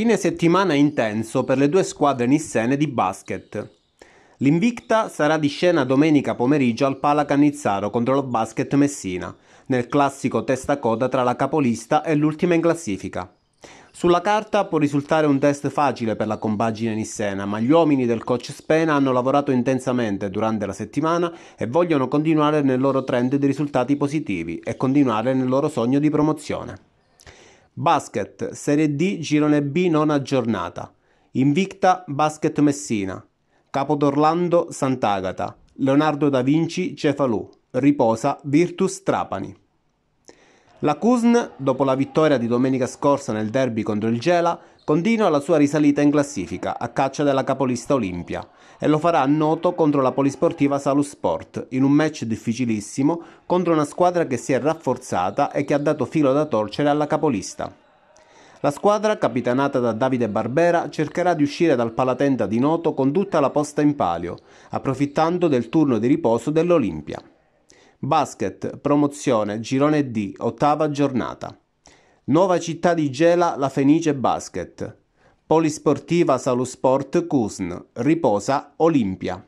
Fine settimana intenso per le due squadre nissene di basket. L'invicta sarà di scena domenica pomeriggio al Pala Cannizzaro contro lo Basket Messina, nel classico testa coda tra la capolista e l'ultima in classifica. Sulla carta può risultare un test facile per la compagine nissena, ma gli uomini del coach Spena hanno lavorato intensamente durante la settimana e vogliono continuare nel loro trend di risultati positivi e continuare nel loro sogno di promozione. Basket, Serie D, Girone B, non aggiornata. Invicta, Basket Messina. Capo d'Orlando, Sant'Agata. Leonardo da Vinci, Cefalù. Riposa, Virtus Trapani. La Cusn, dopo la vittoria di domenica scorsa nel derby contro il Gela, Continua la sua risalita in classifica a caccia della capolista Olimpia e lo farà a Noto contro la polisportiva Salus Sport in un match difficilissimo contro una squadra che si è rafforzata e che ha dato filo da torcere alla capolista. La squadra, capitanata da Davide Barbera, cercherà di uscire dal palatenta di Noto con tutta la posta in palio, approfittando del turno di riposo dell'Olimpia. Basket, promozione, girone D, ottava giornata. Nuova Città di Gela La Fenice Basket, Polisportiva Salusport Cusn, Riposa Olimpia.